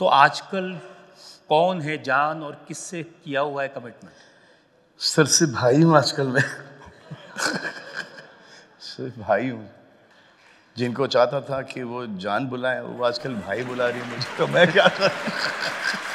तो आजकल कौन है जान और किससे किया हुआ है कमिटमेंट सर से भाई हूँ आजकल मैं सिर्फ भाई हूँ जिनको चाहता था कि वो जान बुलाए वो आजकल भाई बुला रही है मुझे तो मैं क्या